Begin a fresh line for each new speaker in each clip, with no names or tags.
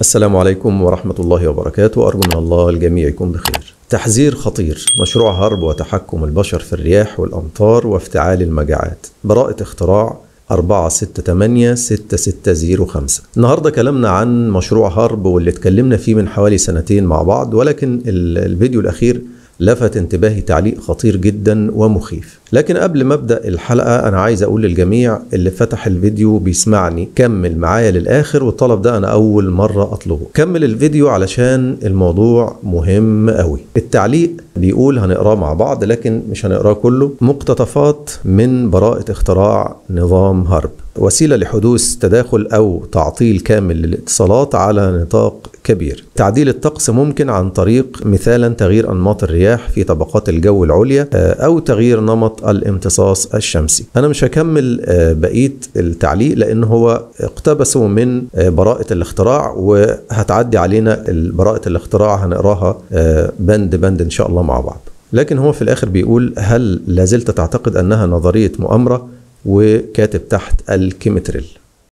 السلام عليكم ورحمة الله وبركاته أرجو من الله الجميع يكون بخير تحذير خطير مشروع هرب وتحكم البشر في الرياح والأمطار وافتعال المجاعات براءة اختراع 468-6605 النهاردة كلامنا عن مشروع هرب واللي اتكلمنا فيه من حوالي سنتين مع بعض ولكن الفيديو الأخير لفت انتباهي تعليق خطير جدا ومخيف لكن قبل ما ابدا الحلقه انا عايز اقول للجميع اللي فتح الفيديو بيسمعني كمل معايا للاخر والطلب ده انا اول مره اطلبه كمل الفيديو علشان الموضوع مهم قوي التعليق بيقول هنقراه مع بعض لكن مش هنقراه كله مقتطفات من براءة اختراع نظام هرب وسيلة لحدوث تداخل أو تعطيل كامل للاتصالات على نطاق كبير تعديل الطقس ممكن عن طريق مثالا تغيير أنماط الرياح في طبقات الجو العليا آه، أو تغيير نمط الامتصاص الشمسي أنا مش هكمل آه، بقية التعليق لأن هو اقتبسه من آه، براءة الاختراع وهتعدي علينا براءة الاختراع هنقراها بند بند إن شاء الله مع بعض لكن هو في الآخر بيقول هل لازلت تعتقد أنها نظرية مؤامرة وكاتب تحت الكيمتريل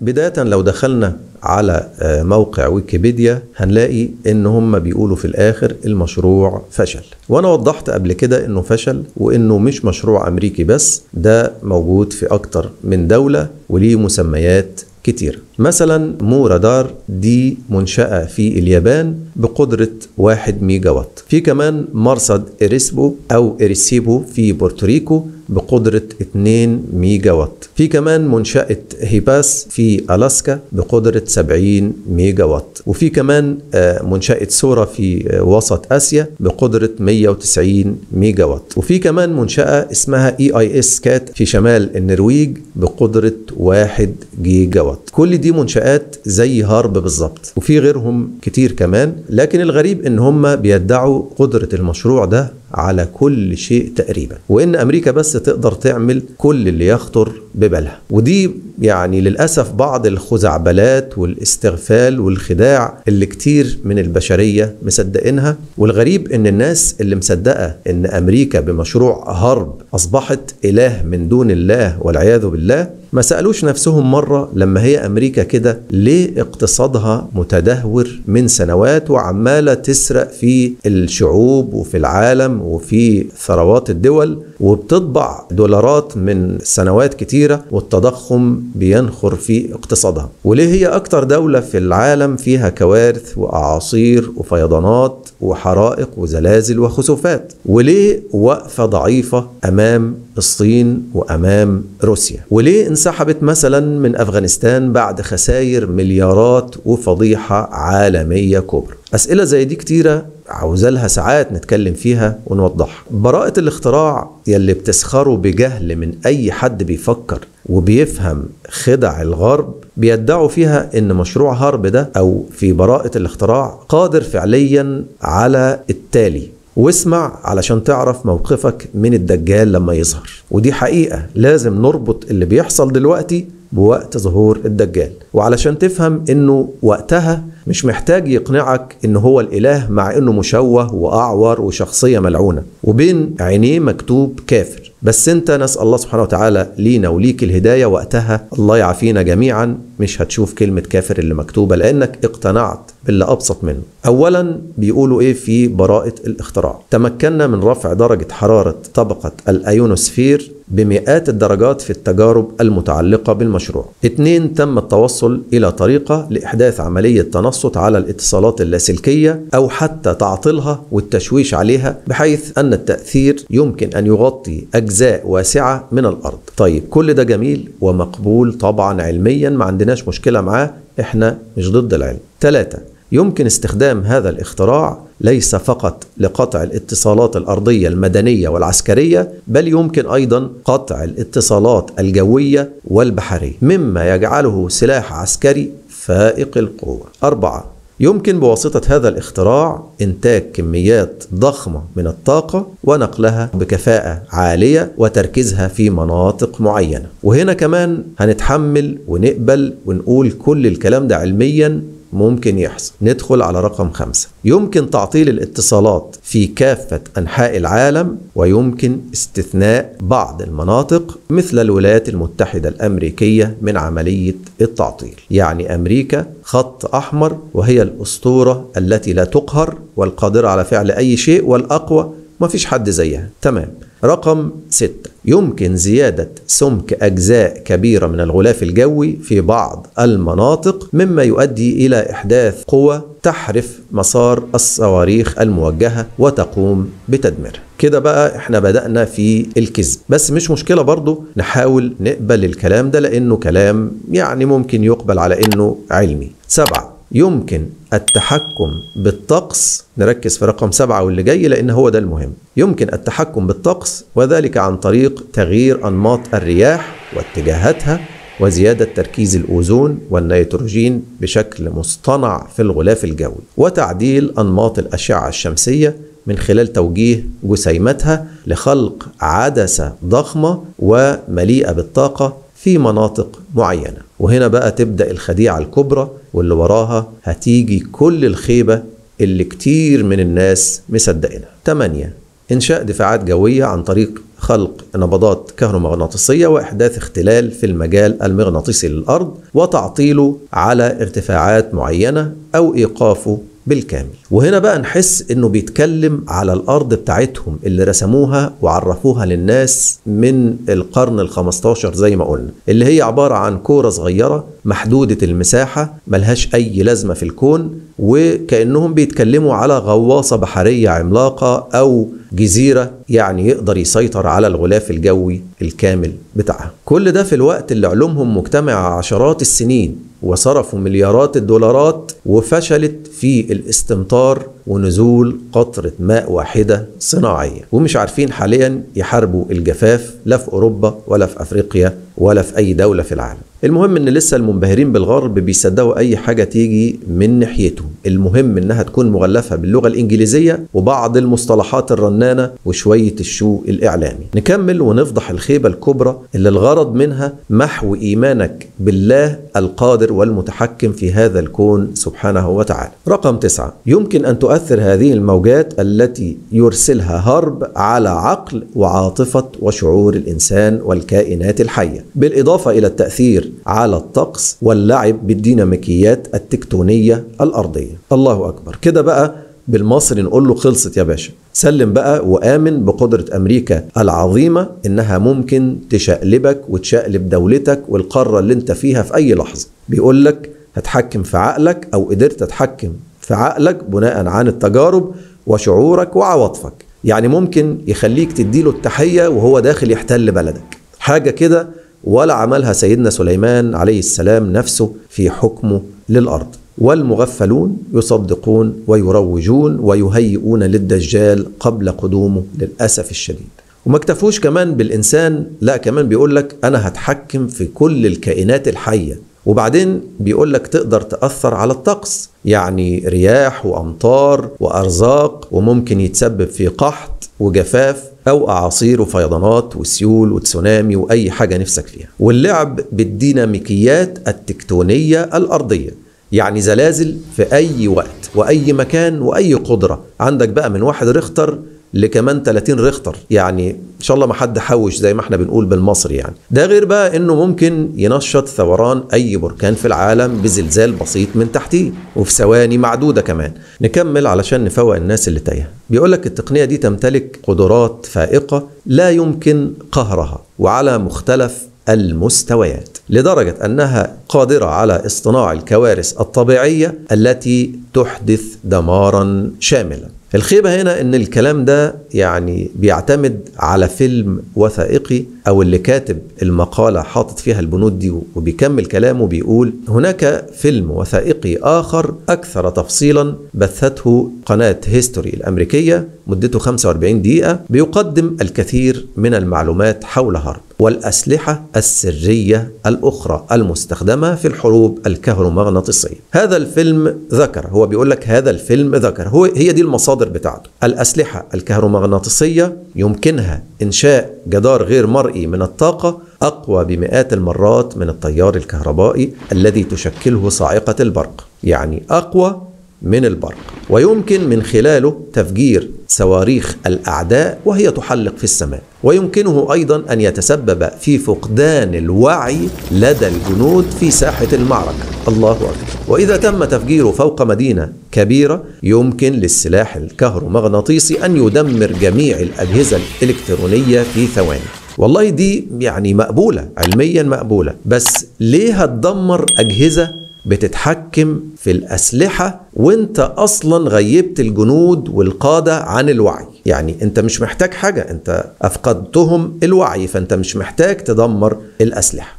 بداية لو دخلنا على آه، موقع ويكيبيديا هنلاقي ان هم بيقولوا في الاخر المشروع فشل وانا وضحت قبل كده انه فشل وانه مش مشروع امريكي بس ده موجود في اكتر من دولة وليه مسميات كتيره مثلا مو رادار دي منشأة في اليابان بقدرة 1 ميجا وات في كمان مرصد إريسبو أو إريسيبو في بورتوريكو بقدرة 2 ميجا وات في كمان منشأة هيباس في ألاسكا بقدرة 70 ميجا وات وفي كمان آه، منشأة سورة في آه، وسط آسيا بقدرة 190 ميجا وات وفي كمان منشأة اسمها اي اي اس كات في شمال النرويج بقدرة 1 جيجا وات كل دي في منشآت زي هارب بالظبط وفي غيرهم كتير كمان لكن الغريب ان هم بيدعوا قدرة المشروع ده على كل شيء تقريبا وان امريكا بس تقدر تعمل كل اللي يخطر ببالها ودي يعني للاسف بعض الخزعبلات والاستغفال والخداع اللي كتير من البشريه مصدقينها والغريب ان الناس اللي مصدقه ان امريكا بمشروع هرب اصبحت اله من دون الله والعياذ بالله ما سألوش نفسهم مرة لما هي أمريكا كده ليه اقتصادها متدهور من سنوات وعمالة تسرق في الشعوب وفي العالم وفي ثروات الدول وبتطبع دولارات من سنوات كتيرة والتضخم بينخر في اقتصادها وليه هي أكتر دولة في العالم فيها كوارث وأعاصير وفيضانات وحرائق وزلازل وخسوفات وليه وقفة ضعيفة أمام الصين وأمام روسيا وليه انسحبت مثلا من أفغانستان بعد خسائر مليارات وفضيحة عالمية كبرى أسئلة زي دي كتيرة عاوزة لها ساعات نتكلم فيها ونوضحها براءة الاختراع يلي بتسخره بجهل من أي حد بيفكر وبيفهم خدع الغرب بيدعوا فيها ان مشروع هارب ده او في براءة الاختراع قادر فعليا على التالي واسمع علشان تعرف موقفك من الدجال لما يظهر ودي حقيقة لازم نربط اللي بيحصل دلوقتي بوقت ظهور الدجال وعلشان تفهم انه وقتها مش محتاج يقنعك ان هو الاله مع انه مشوه واعور وشخصيه ملعونه وبين عينيه مكتوب كافر بس انت نسال الله سبحانه وتعالى لينا وليك الهدايه وقتها الله يعافينا جميعا مش هتشوف كلمة كافر اللي مكتوبة لأنك اقتنعت باللي أبسط منه أولا بيقولوا إيه في براءة الاختراع تمكنا من رفع درجة حرارة طبقة الأيونوسفير بمئات الدرجات في التجارب المتعلقة بالمشروع. اثنين تم التوصل إلى طريقة لإحداث عملية تنصت على الاتصالات اللاسلكية أو حتى تعطيلها والتشويش عليها بحيث أن التأثير يمكن أن يغطي أجزاء واسعة من الأرض. طيب كل ده جميل ومقبول طبعا علميا ما عندنا عندناش مشكلة معاه احنا مش ضد العلم ثلاثة يمكن استخدام هذا الاختراع ليس فقط لقطع الاتصالات الأرضية المدنية والعسكرية بل يمكن أيضا قطع الاتصالات الجوية والبحرية مما يجعله سلاح عسكري فائق القوة أربعة يمكن بواسطة هذا الاختراع إنتاج كميات ضخمة من الطاقة ونقلها بكفاءة عالية وتركيزها في مناطق معينة وهنا كمان هنتحمل ونقبل ونقول كل الكلام ده علميا ممكن يحصل ندخل على رقم خمسة يمكن تعطيل الاتصالات في كافة أنحاء العالم ويمكن استثناء بعض المناطق مثل الولايات المتحدة الأمريكية من عملية التعطيل يعني أمريكا خط أحمر وهي الأسطورة التي لا تقهر والقادرة على فعل أي شيء والأقوى ما فيش حد زيها تمام رقم 6 يمكن زيادة سمك أجزاء كبيرة من الغلاف الجوي في بعض المناطق مما يؤدي إلى إحداث قوى تحرف مسار الصواريخ الموجهة وتقوم بتدميرها كده بقى احنا بدأنا في الكذب بس مش مشكلة برضو نحاول نقبل الكلام ده لأنه كلام يعني ممكن يقبل على أنه علمي سبعة يمكن التحكم بالطقس نركز في رقم سبعة واللي جاي لأن هو ده المهم يمكن التحكم بالطقس وذلك عن طريق تغيير أنماط الرياح واتجاهاتها وزيادة تركيز الأوزون والنيتروجين بشكل مصطنع في الغلاف الجوي وتعديل أنماط الأشعة الشمسية من خلال توجيه جسيمتها لخلق عدسة ضخمة ومليئة بالطاقة في مناطق معينة وهنا بقى تبدأ الخديعة الكبرى واللي وراها هتيجي كل الخيبة اللي كتير من الناس مصدقينها 8 إنشاء دفاعات جوية عن طريق خلق نبضات كهرومغناطيسية وإحداث اختلال في المجال المغناطيسي للأرض وتعطيله على ارتفاعات معينة أو إيقافه بالكامل وهنا بقى نحس انه بيتكلم على الارض بتاعتهم اللي رسموها وعرفوها للناس من القرن ال15 زي ما قلنا اللي هي عباره عن كوره صغيره محدوده المساحه ملهاش اي لازمه في الكون وكانهم بيتكلموا على غواصه بحريه عملاقه او جزيره يعني يقدر يسيطر على الغلاف الجوي الكامل بتاعها كل ده في الوقت اللي علومهم مجتمعة عشرات السنين وصرفوا مليارات الدولارات وفشلت في الاستمطار ونزول قطرة ماء واحدة صناعية ومش عارفين حاليا يحاربوا الجفاف لا في أوروبا ولا في أفريقيا ولا في أي دولة في العالم المهم ان لسه المنبهرين بالغرب بيصدقوا اي حاجه تيجي من ناحيتهم المهم انها تكون مغلفه باللغه الانجليزيه وبعض المصطلحات الرنانه وشويه الشو الاعلامي. نكمل ونفضح الخيبه الكبرى اللي الغرض منها محو ايمانك بالله القادر والمتحكم في هذا الكون سبحانه وتعالى. رقم تسعه يمكن ان تؤثر هذه الموجات التي يرسلها هرب على عقل وعاطفه وشعور الانسان والكائنات الحيه، بالاضافه الى التاثير على الطقس واللعب بالديناميكيات التكتونيه الارضيه. الحقيقيه الله أكبر كده بقى بالمصري نقول له خلصت يا باشا سلم بقى وآمن بقدرة أمريكا العظيمة إنها ممكن تشقلبك وتشقلب دولتك والقارة اللي انت فيها في أي لحظة بيقول لك هتحكم في عقلك أو قدرت تتحكم في عقلك بناء عن التجارب وشعورك وعواطفك يعني ممكن يخليك تديله التحية وهو داخل يحتل بلدك حاجة كده ولا عملها سيدنا سليمان عليه السلام نفسه في حكمه للأرض والمغفلون يصدقون ويروجون ويهيئون للدجال قبل قدومه للأسف الشديد وما اكتفوش كمان بالإنسان لا كمان بيقول لك أنا هتحكم في كل الكائنات الحية وبعدين بيقول لك تقدر تأثر على الطقس يعني رياح وأمطار وأرزاق وممكن يتسبب في قحط وجفاف أو أعاصير وفيضانات وسيول وتسونامي وأي حاجة نفسك فيها واللعب بالديناميكيات التكتونية الأرضية يعني زلازل في أي وقت وأي مكان وأي قدرة عندك بقى من واحد ريختر لكمان 30 ريختر يعني ان شاء الله ما حد حوش زي ما احنا بنقول بالمصري يعني ده غير بقى انه ممكن ينشط ثوران اي بركان في العالم بزلزال بسيط من تحتيه وفي ثواني معدوده كمان نكمل علشان نفوق الناس اللي تايهه بيقول لك التقنيه دي تمتلك قدرات فائقه لا يمكن قهرها وعلى مختلف المستويات لدرجة أنها قادرة على اصطناع الكوارث الطبيعية التي تحدث دمارا شاملا الخيبة هنا إن الكلام ده يعني بيعتمد على فيلم وثائقي أو اللي كاتب المقالة حاطط فيها البنود دي وبيكمل كلامه بيقول هناك فيلم وثائقي آخر أكثر تفصيلا بثته قناة هيستوري الأمريكية مدته 45 دقيقة بيقدم الكثير من المعلومات حول هارب والأسلحة السرية الأخرى المستخدمة في الحروب الكهرومغناطيسية هذا الفيلم ذكر هو بيقول لك هذا الفيلم ذكر هو هي دي المصادر المصادر بتاعته الأسلحة الكهرومغناطيسية يمكنها إنشاء جدار غير مرئي من الطاقة أقوى بمئات المرات من التيار الكهربائي الذي تشكله صاعقة البرق يعني أقوى من البرق ويمكن من خلاله تفجير صواريخ الأعداء وهي تحلق في السماء ويمكنه أيضا أن يتسبب في فقدان الوعي لدى الجنود في ساحة المعركة الله أكبر وإذا تم تفجيره فوق مدينة كبيرة يمكن للسلاح الكهرومغناطيسي أن يدمر جميع الأجهزة الإلكترونية في ثواني والله دي يعني مقبولة علميا مقبولة بس ليه هتدمر أجهزة بتتحكم في الأسلحة وانت أصلا غيبت الجنود والقادة عن الوعي يعني انت مش محتاج حاجة انت أفقدتهم الوعي فانت مش محتاج تدمر الأسلحة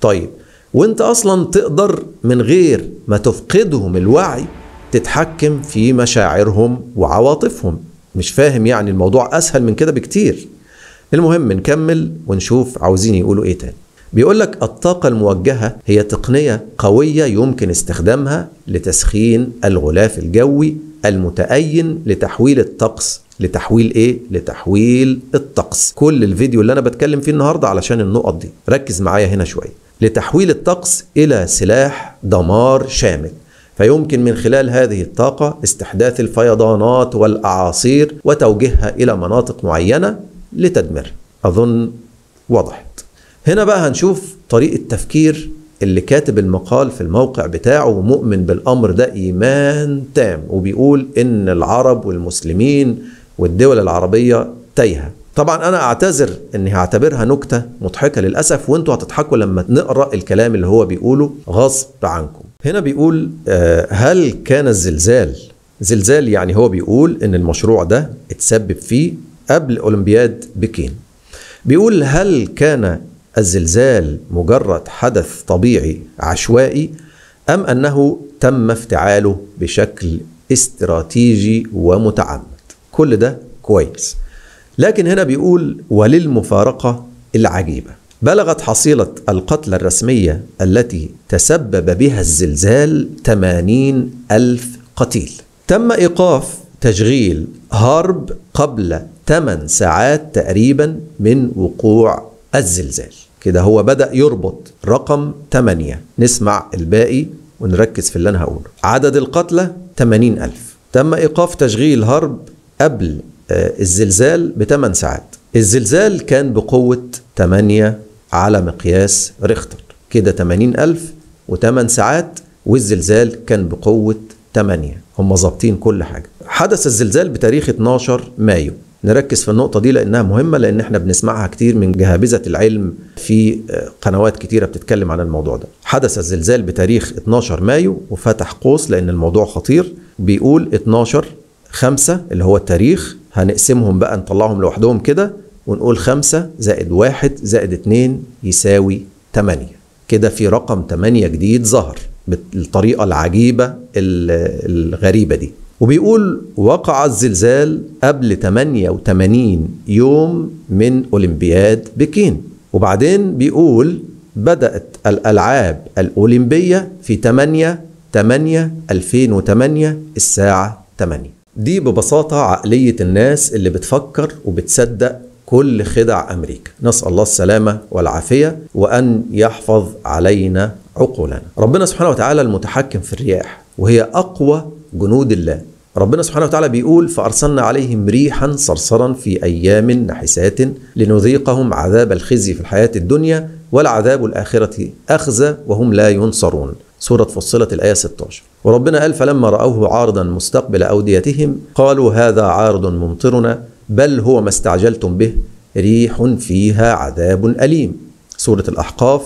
طيب وانت اصلا تقدر من غير ما تفقدهم الوعي تتحكم في مشاعرهم وعواطفهم مش فاهم يعني الموضوع أسهل من كده بكتير المهم نكمل ونشوف عاوزين يقولوا إيه تاني بيقول لك الطاقة الموجهة هي تقنية قوية يمكن استخدامها لتسخين الغلاف الجوي المتأين لتحويل الطقس لتحويل ايه؟ لتحويل الطقس كل الفيديو اللي انا بتكلم فيه النهارده علشان النقط دي ركز معايا هنا شويه لتحويل الطقس إلى سلاح دمار شامل فيمكن من خلال هذه الطاقة استحداث الفيضانات والأعاصير وتوجيهها إلى مناطق معينة لتدميرها أظن وضحت هنا بقى هنشوف طريقة تفكير اللي كاتب المقال في الموقع بتاعه ومؤمن بالأمر ده إيمان تام وبيقول إن العرب والمسلمين والدول العربية تايهة طبعا انا اعتذر اني هعتبرها نكته مضحكه للاسف وانتوا هتضحكوا لما نقرا الكلام اللي هو بيقوله غصب عنكم هنا بيقول آه، هل كان الزلزال زلزال يعني هو بيقول ان المشروع ده اتسبب فيه قبل اولمبياد بكين بيقول هل كان الزلزال مجرد حدث طبيعي عشوائي ام انه تم افتعاله بشكل استراتيجي ومتعمد كل ده كويس لكن هنا بيقول وللمفارقة العجيبة بلغت حصيلة القتلى الرسمية التي تسبب بها الزلزال 80 ألف قتيل تم إيقاف تشغيل هارب قبل 8 ساعات تقريبا من وقوع الزلزال كده هو بدأ يربط رقم 8 نسمع الباقي ونركز في اللي أنا هقوله عدد القتلى 80 ألف تم إيقاف تشغيل هرب قبل آه، الزلزال بثمان ساعات الزلزال كان بقوة 8 على مقياس ريختر كده 80 ألف و8 ساعات والزلزال كان بقوة 8 هم ظابطين كل حاجة حدث الزلزال بتاريخ 12 مايو نركز في النقطة دي لأنها مهمة لأن احنا بنسمعها كتير من جهابزة العلم في آه، قنوات كتيرة بتتكلم عن الموضوع ده حدث الزلزال بتاريخ 12 مايو وفتح قوس لأن الموضوع خطير بيقول 12 خمسة اللي هو التاريخ هنقسمهم بقى نطلعهم لوحدهم كده ونقول خمسة زائد واحد زائد اتنين يساوي تمانية كده في رقم تمانية جديد ظهر بالطريقة العجيبة الغريبة دي وبيقول وقع الزلزال قبل 88 يوم من أولمبياد بكين وبعدين بيقول بدأت الألعاب الأولمبية في 8 8 2008 الساعة 8 دي ببساطة عقلية الناس اللي بتفكر وبتصدق كل خدع أمريكا نسأل الله السلامة والعافية وأن يحفظ علينا عقولنا ربنا سبحانه وتعالى المتحكم في الرياح وهي أقوى جنود الله ربنا سبحانه وتعالى بيقول فأرسلنا عليهم ريحا صرصرا في أيام نحسات لنذيقهم عذاب الخزي في الحياة الدنيا والعذاب الآخرة أخزى وهم لا ينصرون سورة فصلت الآية 16 وربنا قال فلما رأوه عارضا مستقبل أوديتهم قالوا هذا عارض ممطرنا بل هو ما استعجلتم به ريح فيها عذاب أليم سورة الأحقاف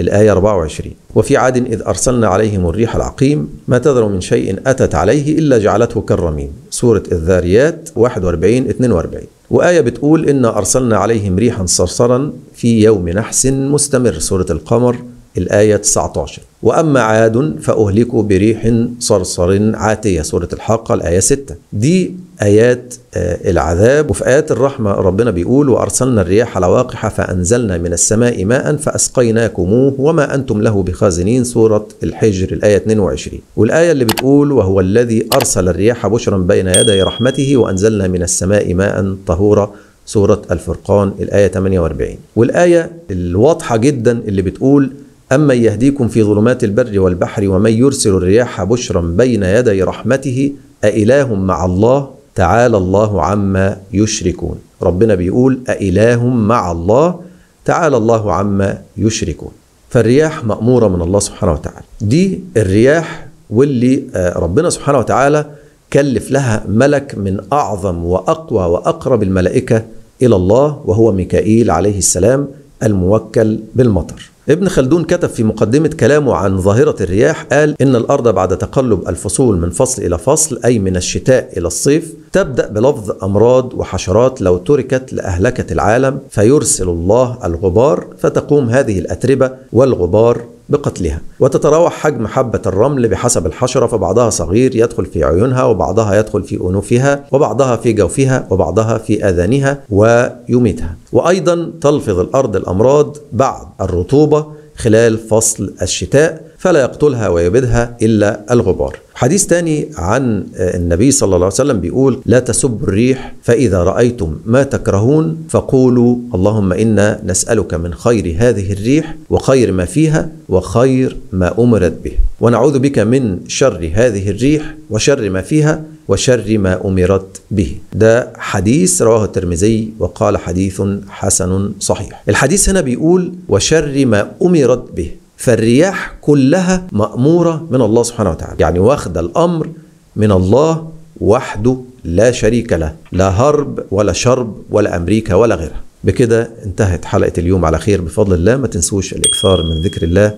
الآية 24 وفي عاد إذ أرسلنا عليهم الريح العقيم ما تذر من شيء أتت عليه إلا جعلته كالرميم سورة الذاريات 41 42 وآية بتقول إن أرسلنا عليهم ريحا صرصرا في يوم نحس مستمر سورة القمر الآية 19 وأما عاد فأهلكوا بريح صرصر عاتية سورة الحاقة الآية 6 دي آيات آه، العذاب وفي آيات الرحمة ربنا بيقول وأرسلنا الرياح لواقح فأنزلنا من السماء ماء فأسقيناكموه وما أنتم له بخازنين سورة الحجر الآية 22 والآية اللي بتقول وهو الذي أرسل الرياح بشرا بين يدي رحمته وأنزلنا من السماء ماء طهورا سورة الفرقان الآية 48 والآية الواضحة جدا اللي بتقول أمن يهديكم في ظلمات البر والبحر ومن يرسل الرياح بشرا بين يدي رحمته أإله مع الله تعالى الله عما يشركون ربنا بيقول أإله مع الله تعالى الله عما يشركون فالرياح مأمورة من الله سبحانه وتعالى دي الرياح واللي آه، ربنا سبحانه وتعالى كلف لها ملك من أعظم وأقوى وأقرب الملائكة إلى الله وهو ميكائيل عليه السلام الموكل بالمطر ابن خلدون كتب في مقدمة كلامه عن ظاهرة الرياح قال إن الأرض بعد تقلب الفصول من فصل إلى فصل أي من الشتاء إلى الصيف تبدأ بلفظ أمراض وحشرات لو تركت لأهلكت العالم فيرسل الله الغبار فتقوم هذه الأتربة والغبار بقتلها وتتراوح حجم حبة الرمل بحسب الحشرة فبعضها صغير يدخل في عيونها وبعضها يدخل في أنوفها وبعضها في جوفها وبعضها في آذانها ويميتها وأيضا تلفظ الأرض الأمراض بعد الرطوبة خلال فصل الشتاء فلا يقتلها ويبيدها إلا الغبار حديث تاني عن آه، النبي صلى الله عليه وسلم بيقول لا تسبوا الريح فإذا رأيتم ما تكرهون فقولوا اللهم إنا نسألك من خير هذه الريح وخير ما فيها وخير ما أمرت به ونعوذ بك من شر هذه الريح وشر ما فيها وشر ما أمرت به ده حديث رواه الترمذي وقال حديث حسن صحيح الحديث هنا بيقول وشر ما أمرت به فالرياح كلها مأمورة من الله سبحانه وتعالى يعني واخد الأمر من الله وحده لا شريك له لا هرب ولا شرب ولا أمريكا ولا غيرها بكده انتهت حلقة اليوم على خير بفضل الله ما تنسوش الإكثار من ذكر الله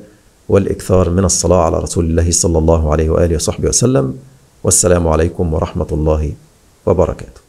والإكثار من الصلاة على رسول الله صلى الله عليه وآله وصحبه وسلم والسلام عليكم ورحمة الله وبركاته